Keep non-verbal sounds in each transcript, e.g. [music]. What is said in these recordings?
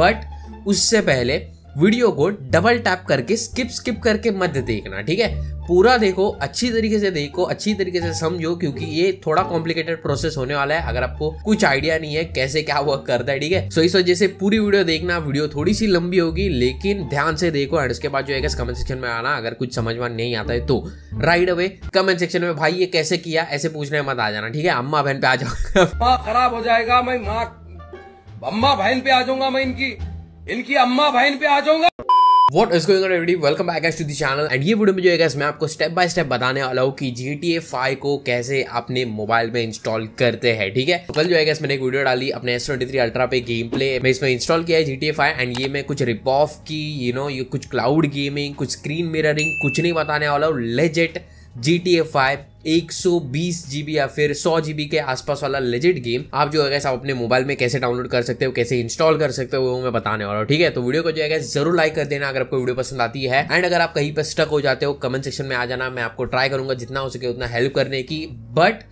but उससे पहले video को डबल टैप करके स्किप स्किप करके मत देखना ठीक है पूरा देखो अच्छी तरीके से देखो अच्छी तरीके से समझो क्योंकि ये थोड़ा कॉम्प्लिकेटेड प्रोसेस होने वाला है अगर आपको कुछ आइडिया नहीं है कैसे क्या वर्क करता है ठीक है सो इस वजह से पूरी वीडियो देखना वीडियो थोड़ी सी लंबी होगी लेकिन ध्यान से देखो एंड उसके बाद जो है कमेंट सेक्शन में आना अगर कुछ समझ में नहीं आता है तो राइट अवे कमेंट सेक्शन में भाई ये कैसे किया ऐसे पूछने मत आ जाना ठीक है अम्मा बहन पे आ जाओ [laughs] खराब हो जाएगा मैं अम्मा बहन पे आ जाऊंगा मैं इनकी इनकी अम्मा बहन पे आ जाऊंगा what is going every welcome back to the channel and ये वीडियो में जो है मैं आपको स्टेप बाय स्टेप बताने वाला हूँ कि GTA टी फाइव को कैसे अपने मोबाइल में इंस्टॉल करते हैं ठीक है कल जो है मैंने एक वीडियो डाली अपने एस ट्वेंटी थ्री अल्ट्रा पे गेम प्ले मैं इसमें इंस्टॉल किया है GTA टी फाइव एंड ये मैं कुछ रिपॉफ की यू you नो know, ये कुछ क्लाउड गेमिंग कुछ स्क्रीन मिररिंग कुछ नहीं बताने वाला हूँ legit G T A five एक सौ बीस जीबी या फिर सौ जीबी के आसपास वाला लेजिट गेम आप जो है आप अपने मोबाइल में कैसे डाउनलोड कर सकते हो कैसे इंस्टॉल कर सकते हो वो मैं बताने वाला हूँ ठीक है तो वीडियो को जो है जरूर लाइक कर देना अगर आपको वीडियो पसंद आती है एंड अगर आप कहीं पर स्टक हो जाते हो कमेंट सेक्शन में आ जाना मैं आपको ट्राई करूंगा जितना हो सके उतना हेल्प करने की बट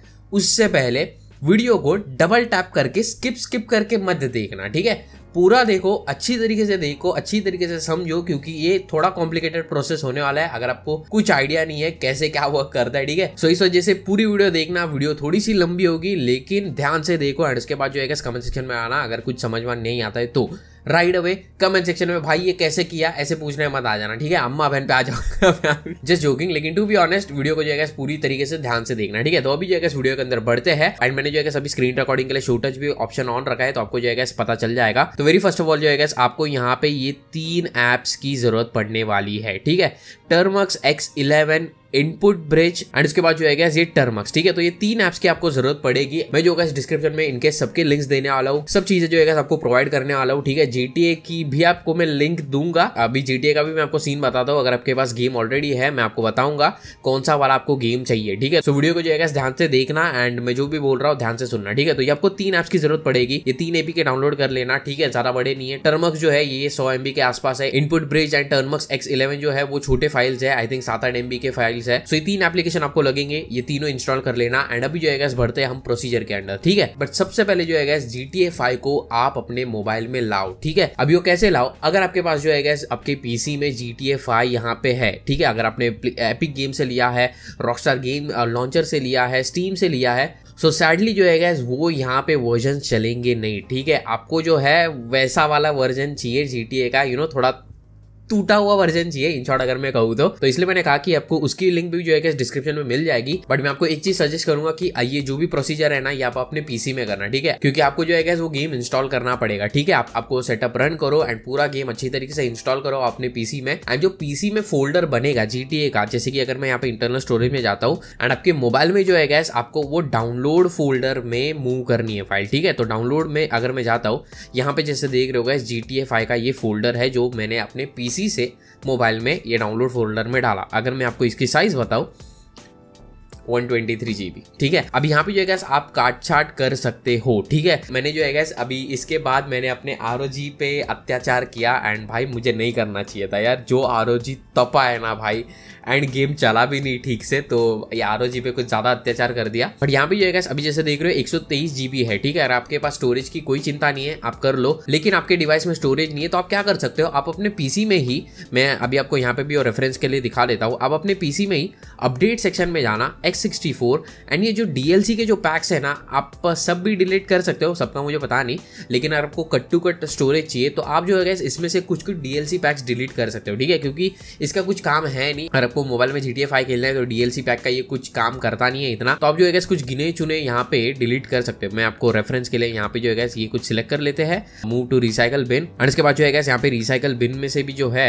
उससे पहले वीडियो को डबल टैप करके स्किप स्किप करके मत देखना ठीक है पूरा देखो अच्छी तरीके से देखो अच्छी तरीके से समझो क्योंकि ये थोड़ा कॉम्प्लिकेटेड प्रोसेस होने वाला है अगर आपको कुछ आइडिया नहीं है कैसे क्या वर्क करता है ठीक है सो इस वजह से पूरी वीडियो देखना वीडियो थोड़ी सी लंबी होगी लेकिन ध्यान से देखो एंड उसके बाद जो है कमेंट सेक्शन में आना अगर कुछ समझ में नहीं आता है तो राइट अवे कमेंट सेक्शन में भाई ये कैसे किया ऐसे पूछने मत आ जाना ठीक है अम्मा बहन पे आ जाऊंगा जस्ट जोकिंग लेकिन टू बी ऑनेस्ट वीडियो को जो है पूरी तरीके से ध्यान से देखना ठीक है तो अभी जो है वीडियो के अंदर बढ़ते हैं एंड मैंने जो है सभी स्क्रीन रिकॉर्डिंग के लिए शोटच भी ऑप्शन ऑन रखा है तो आपको जो है पता चल जाएगा तो वेरी फर्स्ट ऑफ ऑल जो है आपको यहाँ पे ये तीन एप्स की जरूरत पड़ने वाली है ठीक है Termux X eleven input bridge and उसके बाद जो है ये टर्मक्स ठीक है तो ये तीन एप्स की आपको जरूरत पड़ेगी मैं जो है डिस्क्रिप्शन में इनके सबके लिंक्स देने वाला हूँ सब चीजें जो है आपको प्रोवाइड करने वाला हूँ ठीक है जीटीए की भी आपको मैं लिंक दूंगा अभी जीटीए का भी मैं आपको सीन बताता हूँ अगर आपके पास गेम ऑलरेडी है मैं आपको बताऊंगा कौन सा वाला आपको गेम चाहिए ठीक है सो वीडियो को जो है ध्यान से देखना एंड मैं जो भी बोल रहा हूँ ध्यान से सुनना ठीक है तो ये आपको तीन एप्स की जरूरत पड़ेगी ये तीन एपी के डाउनलोड कर लेना ठीक है ज्यादा बड़े नहीं है टर्मक्स जो है ये सौ एमबी के आसपास है input bridge and Termux X eleven जो है वो छोटे फाइल्स है आई थिंक सात आठ एमबी के फाइल्स फाइल्स है सो ये तीन एप्लीकेशन आपको लगेंगे ये तीनों इंस्टॉल कर लेना एंड अभी जो है गैस भरते हैं हम प्रोसीजर के अंदर ठीक है बट सबसे पहले जो है गैस जी टी को आप अपने मोबाइल में लाओ ठीक है अभी वो कैसे लाओ अगर आपके पास जो है गैस आपके पीसी में जी टी एफ आई यहाँ पे है ठीक है अगर आपने एपिक गेम से लिया है रॉकस्टार गेम लॉन्चर से लिया है स्टीम से लिया है सो so सैडली जो है गैस वो यहाँ पे वर्जन चलेंगे नहीं ठीक है आपको जो है वैसा वाला वर्जन चाहिए जी का यू you नो know, थोड़ा टूटा हुआ वर्जन चाहिए इन शॉर्ट अगर मैं कहूँ तो तो इसलिए मैंने कहा कि आपको उसकी लिंक भी जो है डिस्क्रिप्शन में मिल जाएगी बट मैं आपको एक चीज सजेस्ट करूंगा कि आइए जो भी प्रोसीजर है ना ये आप अपने पीसी में करना ठीक है क्योंकि आपको जो है वो गेम इंस्टॉल करना पड़ेगा ठीक है आप आपको सेटअप रन करो एंड पूरा गेम अच्छी तरीके से इंस्टॉल करो अपने पीसी में एंड जो पीसी में फोल्डर बनेगा जीटीए का जैसे कि अगर मैं यहाँ पे इंटरनल स्टोरेज में जाता हूँ एंड आपके मोबाइल में जो है गैस आपको वो डाउनलोड फोल्डर में मूव करनी है फाइल ठीक है तो डाउनलोड में अगर मैं जाता हूँ यहाँ पे जैसे देख रहे हो गए जीटीए फाइव का ये फोल्डर है जो मैंने अपने पीसी इसी से मोबाइल में ये डाउनलोड फोल्डर में डाला अगर मैं आपको इसकी साइज़ बताऊँ one twenty three G B ठीक है अब यहाँ पे जो है आप काट छाट कर सकते हो ठीक है मैंने जो है अभी इसके बाद मैंने अपने आर पे अत्याचार किया एंड भाई मुझे नहीं करना चाहिए था यार जो आर ओ जी तपा है ना भाई एंड गेम चला भी नहीं ठीक से तो जी पे कुछ ज़्यादा अत्याचार कर दिया बट यहाँ पे जो है अभी जैसे देख रहे हो एक है ठीक है अगर आपके पास स्टोरेज की कोई चिंता नहीं है आप कर लो लेकिन आपके डिवाइस में स्टोरेज नहीं है तो आप क्या कर सकते हो आप अपने पीसी में ही मैं अभी आपको यहाँ पे भी और रेफरेंस के लिए दिखा देता हूँ आप अपने पीसी में ही अपडेट सेक्शन में जाना एक्स एंड ये जो डीएलसी के जो पैक्स है ना आप सब भी डिलीट कर सकते हो सबका मुझे पता नहीं लेकिन अगर आपको कट टू कट स्टोरेज चाहिए तो आप जो है इसमें से कुछ कुछ डीएलसी पैक्स डिलीट कर सकते हो ठीक है क्योंकि इसका कुछ काम है नहीं अगर आपको मोबाइल में जीटीए फाइव खेलना है तो डीएलसी पैक का ये कुछ काम करता नहीं है इतना तो आप जो है कुछ गिने चुने यहाँ पे डिलीट कर सकते हैं मैं आपको रेफरेंस के लिए यहाँ पे जो है ये कुछ सिलेक्ट कर लेते हैं मूव टू रिसाइकल बिन और इसके बाद जो है यहाँ पे रिसाइकल बिन में से भी जो है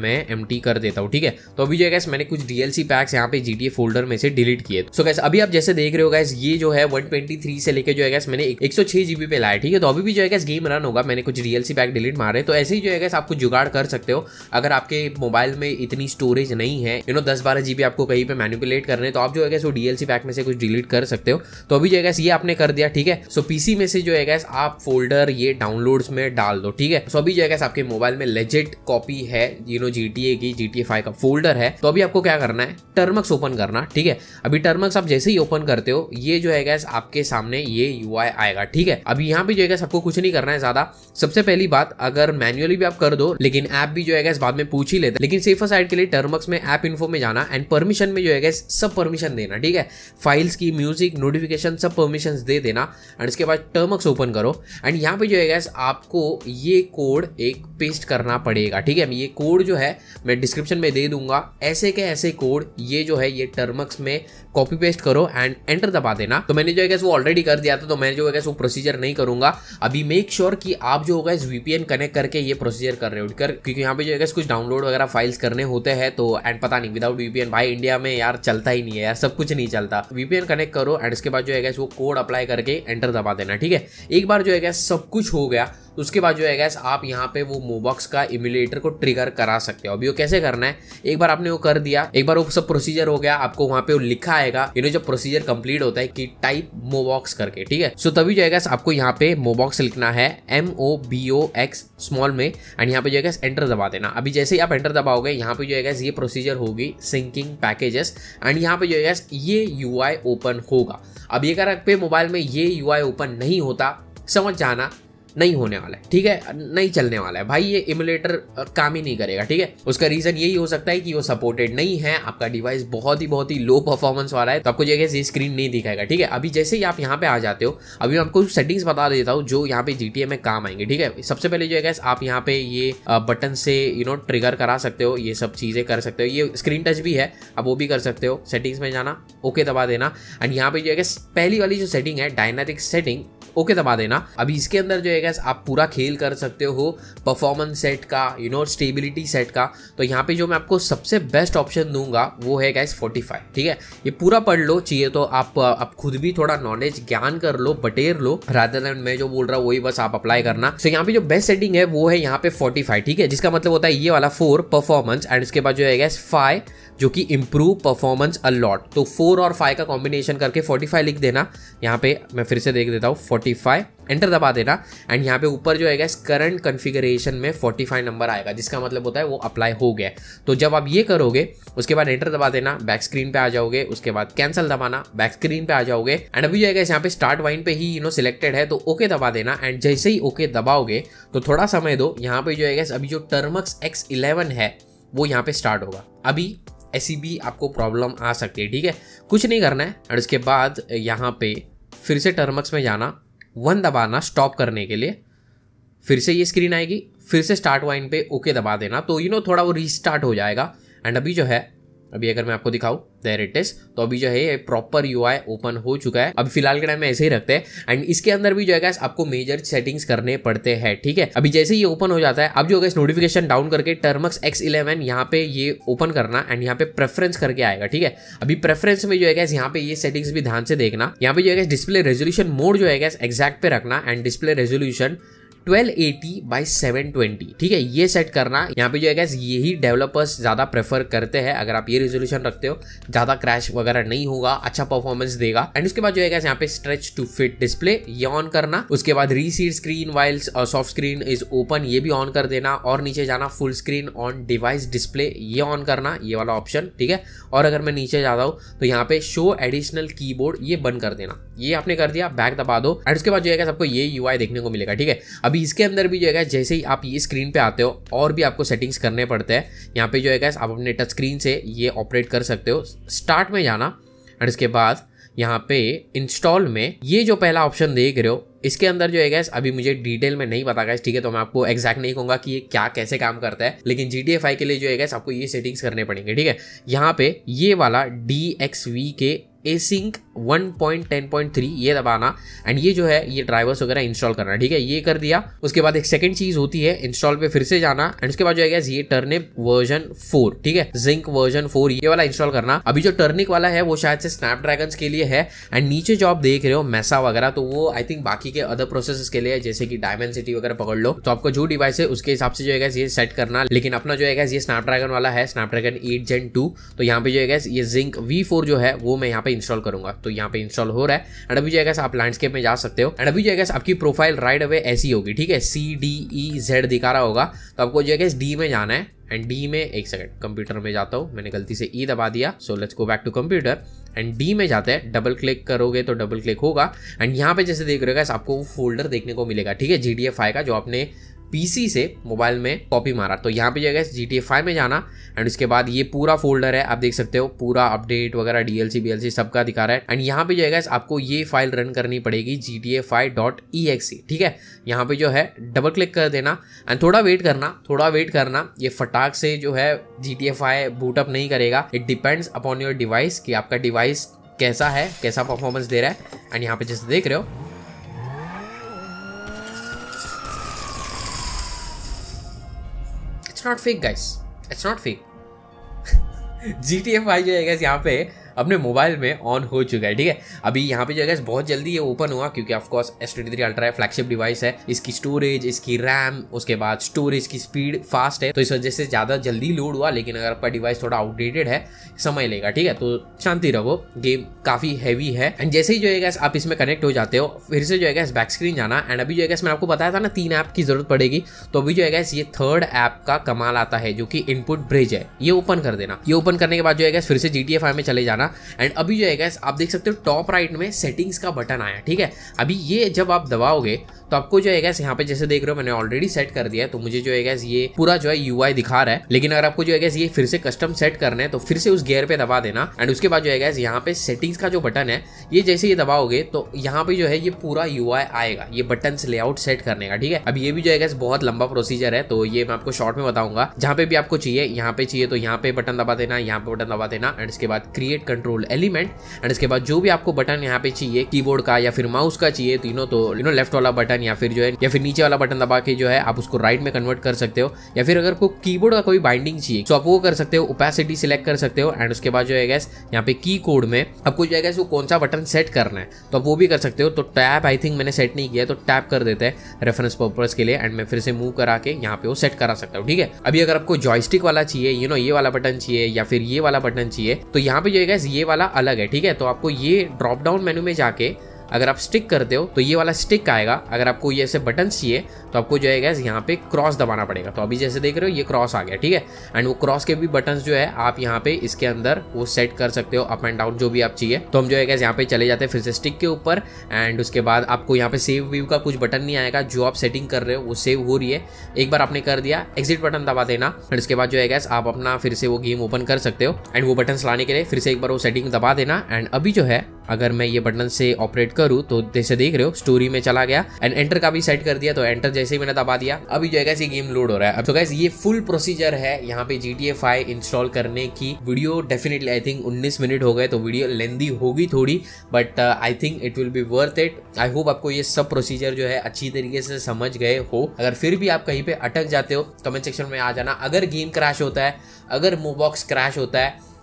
मैं एम कर देता हूँ ठीक है तो अभी जो है मैंने कुछ डीएलसी पैक्स यहाँ पे जीटीए फोल्डर में से डिलीट किए सो गैस अभी आप जैसे देख रहे हो गैस ये जो है 123 से लेके जो है मैंने एक सौ छह जीबी पे लाया ठीक है तो अभी भी जो है गेम रन होगा मैंने कुछ डीएलसी पैक डिलीट मारे तो ऐसे ही जो है आपको जुगाड़ कर सकते हो अगर आपके मोबाइल में इतनी स्टोरेज नहीं है यू नो दस बारह जीबी आपको कहीं पे मैनिपुलेट करने तो आप जो है वो डीएलसी पैक में से कुछ डिलीट कर सकते हो तो अभी जो है ये आपने कर दिया ठीक है सो पीसी में से जो है आप फोल्डर ये डाउनलोड्स में डाल दो ठीक है सो अभी जो है आपके मोबाइल में लेजेट कॉपी है यू नो लो जी की जी टी का फोल्डर है तो अभी आपको क्या करना है टर्मक्स ओपन करना ठीक है अभी टर्मक्स आप जैसे ही ओपन करते हो ये जो है गैस आपके सामने ये यू आएगा ठीक है अभी यहाँ पे जो है गैस आपको कुछ नहीं करना है ज्यादा सबसे पहली बात अगर मैनुअली भी आप कर दो लेकिन ऐप भी जो है गैस बाद में पूछ ही लेते लेकिन सेफर साइड के लिए टर्मक्स में ऐप इन्फो में जाना एंड परमिशन में जो है गैस सब परमिशन देना ठीक है फाइल्स की म्यूजिक नोटिफिकेशन सब परमिशन दे देना एंड इसके बाद टर्मक्स ओपन करो एंड यहाँ पे जो है गैस आपको ये कोड एक पेस्ट करना पड़ेगा ठीक है ये कोड जो जो है मैं डिस्क्रिप्शन में दे दूंगा ऐसे के ऐसे कोड ये जो है ये टर्मक्स में कॉपी पेस्ट करो एंड एंटर दबा देना तो मैंने जो है वो ऑलरेडी कर दिया था तो मैं जो है वो प्रोसीजर नहीं करूंगा अभी मेक श्योर sure कि आप जो होगा इस वीपीएन कनेक्ट करके ये प्रोसीजर कर रहे हो कर क्योंकि यहाँ पे जो है कुछ डाउनलोड वगैरह फाइल्स करने होते हैं तो एंड पता नहीं विदाउट वीपीएन भाई इंडिया में यार चलता ही नहीं है यार सब कुछ नहीं चलता वीपीएन कनेक्ट करो एंड उसके बाद जो है वो कोड अप्लाई करके एंटर दबा देना ठीक है एक बार जो है सब कुछ हो गया तो उसके बाद जो है गैस आप यहाँ पे वो मोबॉक्स का इम्यूलेटर को ट्रिगर करा सकते हो अभी वो कैसे करना है एक बार आपने वो कर दिया एक बार वो सब प्रोसीजर हो गया आपको वहाँ पे वो लिखा है आएगा यू नो जब प्रोसीजर कंप्लीट होता है कि टाइप मोबॉक्स करके ठीक है सो तभी जाएगा आपको यहाँ पे मोबॉक्स लिखना है M O B O X small में एंड यहाँ पे जो है एंटर दबा देना अभी जैसे ही आप एंटर दबाओगे यहाँ पे जो है ये प्रोसीजर होगी सिंकिंग पैकेजेस एंड यहाँ पे जो है ये यू ओपन होगा अब ये कर आपके मोबाइल में ये यू ओपन नहीं होता समझ जाना नहीं होने वाला है ठीक है नहीं चलने वाला है भाई ये इमुलेटर काम ही नहीं करेगा ठीक है उसका रीजन यही हो सकता है कि वो सपोर्टेड नहीं है आपका डिवाइस बहुत ही बहुत ही लो परफॉर्मेंस वाला है तो आपको जगह से स्क्रीन नहीं दिखाएगा ठीक है अभी जैसे ही आप यहाँ पे आ जाते हो अभी मैं आपको सेटिंग्स बता देता हूँ जो यहाँ पे जी में काम आएंगे ठीक है सबसे पहले जो है आप यहाँ पे ये बटन से यू नो ट्रिगर करा सकते हो ये सब चीज़ें कर सकते हो ये स्क्रीन टच भी है आप वो भी कर सकते हो सेटिंग्स में जाना ओके दबा देना एंड यहाँ पे जो है पहली वाली जो सेटिंग है डायनेटिक सेटिंग ओके दबा देना अभी इसके अंदर जो है गैस आप पूरा खेल कर सकते हो परफॉर्मेंस सेट का यू नो स्टेबिलिटी सेट का तो यहाँ पे जो मैं आपको सबसे बेस्ट ऑप्शन दूंगा वो है गैस 45 ठीक है ये पूरा पढ़ लो चाहिए तो आप आप खुद भी थोड़ा नॉलेज ज्ञान कर लो बटेर लो राधर एंड मैं जो बोल रहा हूँ वही बस आप अप्लाई करना सो so, यहाँ पे जो बेस्ट सेटिंग है वो है यहाँ पे फोर्टी ठीक है जिसका मतलब होता है ये वाला फोर परफॉर्मेंस एंड इसके बाद जो है गैस फाइव जो कि इम्प्रूव परफॉर्मेंस अलॉट तो फोर और फाइव का कॉम्बिनेशन करके फोर्टी लिख देना यहाँ पे मैं फिर से देख देता हूँ फोर्टी एंटर दबा देना एंड यहाँ पे ऊपर जो है इस करंट कन्फिगरेशन में 45 नंबर आएगा जिसका मतलब होता है वो अप्लाई हो गया तो जब आप ये करोगे उसके बाद एंटर दबा देना बैक स्क्रीन पे आ जाओगे उसके बाद कैंसिल दबाना बैक स्क्रीन पे आ जाओगे एंड अभी जो है यहाँ पे स्टार्ट वाइन पे ही यू नो सिलेक्टेड है तो ओके दबा देना एंड जैसे ही ओके दबाओगे तो थोड़ा समय दो यहाँ पे जो है अभी जो टर्मक्स एक्स इलेवन है वो यहाँ पे स्टार्ट होगा अभी ऐसी भी आपको प्रॉब्लम आ सकती है ठीक है कुछ नहीं करना है एंड उसके बाद यहाँ पे फिर से टर्मक्स में जाना वन दबाना स्टॉप करने के लिए फिर से ये स्क्रीन आएगी फिर से स्टार्ट वाइन पे ओके दबा देना तो यू नो थोड़ा वो रीस्टार्ट हो जाएगा एंड अभी जो है अभी अगर मैं आपको दिखाऊँ देर इट इज तो अभी जो है ये प्रॉपर यू ओपन हो चुका है अभी फिलहाल के टाइम में ऐसे ही रखते हैं एंड इसके अंदर भी जो है आपको मेजर सेटिंग्स करने पड़ते हैं ठीक है अभी जैसे ये ओपन हो जाता है अब जो है नोटिफिकेशन डाउन करके टर्मक्स एक्स इलेवन यहाँ पे ये ओपन करना एंड यहाँ पे प्रेफरेंस करके आएगा ठीक है अभी प्रेफरेंस में जो है यहाँ पे ये सेटिंग्स भी ध्यान से देखना यहाँ पे जो है डिस्प्ले रेजोल्यूशन मोड जो है एक्जैक्ट पे रखना एंड डिस्प्ले रेजोल्यूशन 1280 बाय 720 ठीक है ये सेट करना यहाँ पे जो है गैस यही डेवलपर्स ज़्यादा प्रेफर करते हैं अगर आप ये रेजोल्यूशन रखते हो ज़्यादा क्रैश वगैरह नहीं होगा अच्छा परफॉर्मेंस देगा एंड उसके बाद जो है गैस यहाँ पे स्ट्रेच टू फिट डिस्प्ले ये ऑन करना उसके बाद reseed screen while soft screen is open ये भी ऑन कर देना और नीचे जाना full screen on device display ये ऑन करना ये वाला ऑप्शन ठीक है और अगर मैं नीचे जाता हूँ तो यहाँ पे शो एडिशनल की ये बंद कर देना ये आपने कर दिया बैक दबा दो एंड उसके बाद जो है सबको ये यू देखने को मिलेगा ठीक है अभी अभी इसके अंदर भी जो है जैसे ही आप ये स्क्रीन पे आते हो और भी आपको सेटिंग्स करने पड़ते हैं यहाँ पे जो है आप अपने टच स्क्रीन से ये ऑपरेट कर सकते हो स्टार्ट में जाना और इसके बाद यहाँ पे इंस्टॉल में ये जो पहला ऑप्शन देख रहे हो इसके अंदर जो है गैस अभी मुझे डिटेल में नहीं पता गैस ठीक है तो मैं आपको एक्जैक्ट नहीं कहूंगा कि ये क्या कैसे काम करता है लेकिन जी के लिए जो है गैस आपको ये सेटिंग्स करने पड़ेंगे ठीक है यहाँ पे ये वाला डी के एसिंक 1.10.3 ये दबाना एंड ये जो है ये ड्राइवर्स वगैरह इंस्टॉल करना ठीक है ये कर दिया उसके बाद एक सेकंड चीज होती है इंस्टॉल पे फिर से जाना एंड उसके बाद जो है ये टर्निप वर्जन 4 ठीक है जिंक वर्जन 4 ये वाला इंस्टॉल करना अभी जो टर्निक वाला है वो शायद से स्नैपड्रैगन के लिए है एंड नीचे जो आप देख रहे हो मैसा वगैरह तो वो आई थिंक बाकी बाकी के अदर प्रोसेस के लिए जैसे कि डायमेंसिटी वगैरह पकड़ लो तो आपको जो डिवाइस है उसके हिसाब से जो है ये सेट करना लेकिन अपना जो है ये स्नैपड्रैगन वाला है स्नैपड्रैगन एट जेन टू तो यहाँ पे जो है ये जिंक वी जो है वो मैं यहाँ पे इंस्टॉल करूंगा तो यहाँ पे इंस्टॉल हो रहा है एंड अभी जो है आप लैंडस्केप में जा सकते हो एंड अभी जो है आपकी प्रोफाइल राइट अवे ऐसी होगी ठीक है सी डी ई जेड दिखा रहा होगा तो आपको जो है डी में जाना है एंड डी में एक सेकंड कंप्यूटर में जाता हूँ मैंने गलती से ई e दबा दिया so let's go back to computer and D में जाते हैं डबल क्लिक करोगे तो डबल क्लिक होगा एंड यहाँ पे जैसे देख रहे हो आपको वो फोल्डर देखने को मिलेगा ठीक है जी डी एफ आएगा का जो आपने पीसी से मोबाइल में कॉपी मारा तो यहाँ पे जाएगा जी टी में जाना एंड उसके बाद ये पूरा फोल्डर है आप देख सकते हो पूरा अपडेट वगैरह डीएलसी बीएलसी सबका दिखा रहा है एंड यहाँ पे जो है आपको ये फाइल रन करनी पड़ेगी जी टी डॉट ई ठीक है यहाँ पे जो है डबल क्लिक कर देना एंड थोड़ा वेट करना थोड़ा वेट करना ये फटाक से जो है जी टी बूटअप नहीं करेगा it depends upon your device कि आपका डिवाइस कैसा है कैसा परफॉर्मेंस दे रहा है एंड यहाँ पे जैसे देख रहे हो not fake guys it's not fake G T F I जो है यहाँ पे अपने मोबाइल में ऑन हो चुका है ठीक है अभी यहाँ पे जो है बहुत जल्दी ये ओपन हुआ क्योंकि of course S twenty three ultra flagship device है इसकी स्टोरेज इसकी रैम उसके बाद स्टोरेज की स्पीड फास्ट है तो इस वजह से ज़्यादा जल्दी लोड हुआ लेकिन अगर आपका डिवाइस थोड़ा आउटडेटेड है समय लेगा ठीक है तो शांति रहो गेम काफ़ी हैवी है एंड जैसे ही जो है आप इसमें कनेक्ट हो जाते हो फिर से जो है बैक स्क्रीन जाना एंड अभी जो है मैंने आपको बताया था ना तीन ऐप की जरूरत पड़ेगी तो अभी जो है ये थर्ड ऐप का कमाल आता है जो कि इनपुट ब्रिज है ये ओपन कर देना ये ओपन करने के बाद जो है फिर से जी टी में चले जाना करना एंड अभी जो है आप देख सकते हो टॉप राइट में सेटिंग्स का बटन आया ठीक है अभी ये जब आप दबाओगे तो आपको जो है यहाँ पे जैसे देख रहे हो मैंने ऑलरेडी सेट कर दिया है तो मुझे जो है ये पूरा जो है यू दिखा रहा है लेकिन अगर आपको जो है ये फिर से कस्टम सेट करना है तो फिर से उस गेयर पे दबा देना एंड उसके बाद जो है यहाँ पे सेटिंग्स का जो बटन है ये जैसे ये दबाओगे तो यहाँ पे जो है ये पूरा यू आएगा ये बटन लेआउट सेट करने का ठीक है अब ये भी जो है बहुत लंबा प्रोसीजर है तो ये मैं आपको शॉर्ट में बताऊंगा जहाँ पे भी आपको चाहिए यहाँ पे चाहिए तो यहाँ पे बटन दबा देना यहाँ पे बटन दबा देना एंड इसके बाद क्रिएट कंट्रोल एलिमेंट एंड इसके बाद जो भी आपको बटन यहाँ पे चाहिए कीबोर्ड का या फिर माउस का चाहिए तीनों तो यू नो लेफ्ट वाला बटन बटन या फिर जो है या फिर नीचे वाला बटन दबा के जो है आप उसको राइट में कन्वर्ट कर सकते हो या फिर अगर को कीबोर्ड का कोई बाइंडिंग चाहिए तो आप वो कर सकते हो ओपेसिटी सिलेक्ट कर सकते हो एंड उसके बाद जो है गैस यहाँ पे की कोड में आपको जो है गैस वो कौन सा बटन सेट करना है तो आप वो भी कर सकते हो तो टैप आई थिंक मैंने सेट नहीं किया तो टैप कर देते हैं रेफरेंस पर्पज के लिए एंड मैं फिर से मूव करा के यहाँ पे वो सेट करा सकता हूँ ठीक है अभी अगर आपको जॉयस्टिक वाला चाहिए यू नो ये वाला बटन चाहिए या फिर ये वाला बटन चाहिए तो यहाँ पे जो है गैस ये वाला अलग है ठीक है तो आपको ये ड्रॉप डाउन मेन्यू में जाके अगर आप स्टिक करते हो तो ये वाला स्टिक आएगा अगर आपको ये ऐसे बटन चाहिए तो आपको जो है गैस यहाँ पे क्रॉस दबाना पड़ेगा तो अभी जैसे देख रहे हो ये क्रॉस आ गया ठीक है एंड वो क्रॉस के भी बटन जो है आप यहाँ पे इसके अंदर वो सेट कर सकते हो अप एंड डाउन जो भी आप चाहिए तो हम जो है गैस यहाँ पे चले जाते हैं फिर से स्टिक के ऊपर एंड उसके बाद आपको यहाँ पे सेव व्यू का कुछ बटन नहीं आएगा जो आप सेटिंग कर रहे हो वो सेव हो रही है एक बार आपने कर दिया एग्जिट बटन दबा देना एंड उसके बाद जो है गैस आप अपना फिर से वो गेम ओपन कर सकते हो एंड वो बटन लाने के लिए फिर से एक बार वो सेटिंग दबा देना एंड अभी जो है अगर मैं ये बटन से ऑपरेट करूँ तो जैसे देख रहे हो स्टोरी में चला गया एंड एंटर का भी सेट कर दिया तो एंटर जैसे ही मैंने दबा दिया अभी जो है गेम लोड हो रहा है अब तो गैस ये फुल प्रोसीजर है यहाँ पे जी टी इंस्टॉल करने की वीडियो डेफिनेटली आई थिंक उन्नीस मिनट हो गए तो वीडियो लेंदी होगी थोड़ी but I think it will be worth it I hope आपको ये सब प्रोसीजर जो है अच्छी तरीके से समझ गए हो अगर फिर भी आप कहीं पे अटक जाते हो कमेंट सेक्शन में आ जाना अगर गेम क्रैश होता है अगर मोबॉक्स क्रैश होता है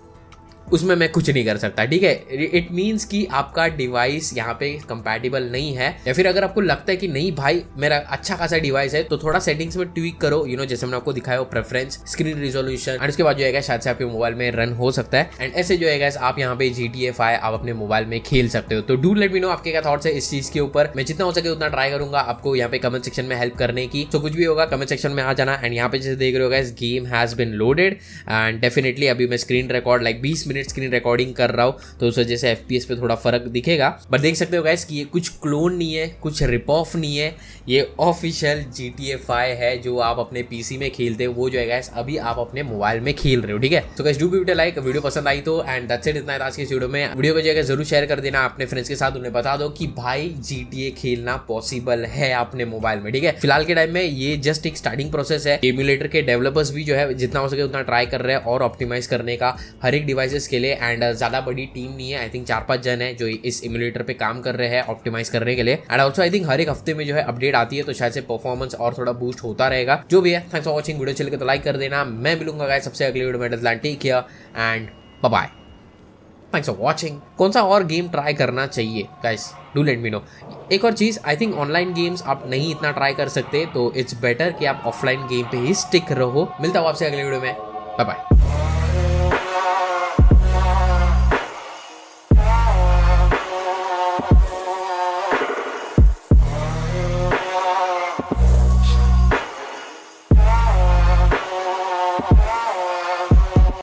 उसमें मैं कुछ नहीं कर सकता ठीक है इट मीन्स कि आपका डिवाइस यहाँ पे कंपेटेबल नहीं है या फिर अगर आपको लगता है कि नहीं भाई मेरा अच्छा खासा डिवाइस है तो थोड़ा सेटिंग्स में ट्विक करो यू you नो know, जैसे मैंने आपको दिखाया हो प्रेफरेंस स्क्रीन रिजोल्यूशन एंड उसके बाद जो है शायद से आपके मोबाइल में रन हो सकता है एंड ऐसे जो है आप यहाँ पे जी टी आप अपने मोबाइल में खेल सकते हो तो डू लेट मी नो आपके क्या थॉट्स है इस चीज के ऊपर मैं जितना हो सके उतना ट्राई करूंगा आपको यहाँ पे कमेंट सेक्शन में हेल्प करने की तो कुछ भी होगा कमेंट सेक्शन में आ जाना एंड यहाँ पे जैसे देख रहे हो game has been loaded and definitely अभी मैं स्क्रीन रिकॉर्ड लाइक बीस मिनट स्क्रीन रिकॉर्डिंग कर रहा हूँ तो उस वजह से एफ पे थोड़ा फर्क दिखेगा बट देख सकते हो गैस कि ये कुछ क्लोन नहीं है कुछ रिप ऑफ नहीं है ये official G T A five है जो आप अपने पीसी में खेलते हो वो जो है गैस अभी आप अपने मोबाइल में खेल रहे हो ठीक है तो guys do be like video पसंद आई तो एंड दैट्स इट इतना आज के वीडियो में वीडियो को जो है जरूर शेयर कर देना अपने फ्रेंड्स के साथ उन्हें बता दो कि भाई जी टी ए खेलना पॉसिबल है अपने मोबाइल में ठीक है फिलहाल के टाइम में ये जस्ट एक स्टार्टिंग प्रोसेस है एम्यूलेटर के डेवलपर्स भी जो है जितना हो सके उतना ट्राई कर रहे हैं और ऑप्टिमाइज करने का हर एक डिवाइसेस केसेस के लिए एंड uh, ज़्यादा बड़ी टीम नहीं है आई थिंक चार पांच जन है जो इस इम्यूलेटर पे काम कर रहे हैं ऑप्टिमाइज करने के लिए एंड ऑल्सो आई थिंक हर एक हफ्ते में जो है अपडेट आती है तो शायद से परफॉर्मेंस और थोड़ा बूस्ट होता रहेगा जो भी है थैंक्स फॉर वॉचिंग वीडियो चल तो लाइक कर देना मैं मिलूंगा गाय सबसे अगले वीडियो में डजलान tech and bye thanks for watching कौन सा और गेम ट्राई करना चाहिए guys do let me know एक और चीज़ आई थिंक ऑनलाइन गेम्स आप नहीं इतना ट्राई कर सकते तो इट्स बेटर कि आप ऑफलाइन गेम पे ही स्टिक रहो मिलता हूं आपसे अगले वीडियो में बाय बाय